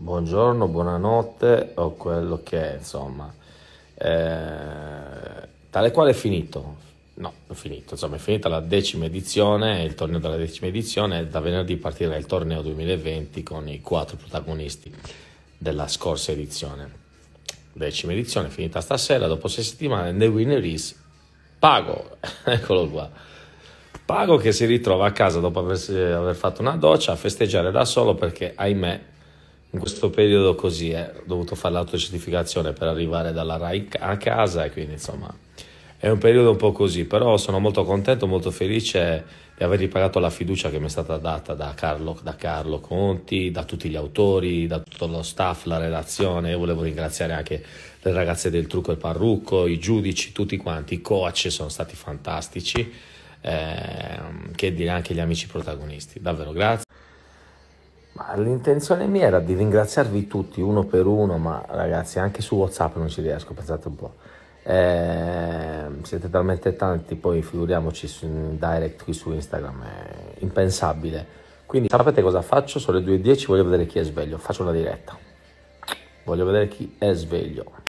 buongiorno, buonanotte o quello che è, insomma. Eh, tale quale è finito? No, è finito, insomma è finita la decima edizione, il torneo della decima edizione, da venerdì partirà il torneo 2020 con i quattro protagonisti della scorsa edizione. Decima edizione, finita stasera, dopo sei settimane, The Winner is Pago, eccolo qua. Pago che si ritrova a casa dopo aver, aver fatto una doccia a festeggiare da solo perché, ahimè, in questo periodo così, eh, ho dovuto fare l'autocertificazione per arrivare dalla RAI a casa e quindi insomma è un periodo un po' così, però sono molto contento, molto felice di aver ripagato la fiducia che mi è stata data da Carlo, da Carlo Conti, da tutti gli autori, da tutto lo staff, la redazione, io volevo ringraziare anche le ragazze del trucco e parrucco, i giudici, tutti quanti, i coach sono stati fantastici, eh, che dire anche gli amici protagonisti, davvero grazie. Ma l'intenzione mia era di ringraziarvi tutti uno per uno, ma ragazzi anche su WhatsApp non ci riesco, pensate un po'. Eh, siete talmente tanti, poi figuriamoci su, in direct qui su Instagram, è impensabile. Quindi sapete cosa faccio? Sono le 2.10, voglio vedere chi è sveglio, faccio una diretta. Voglio vedere chi è sveglio.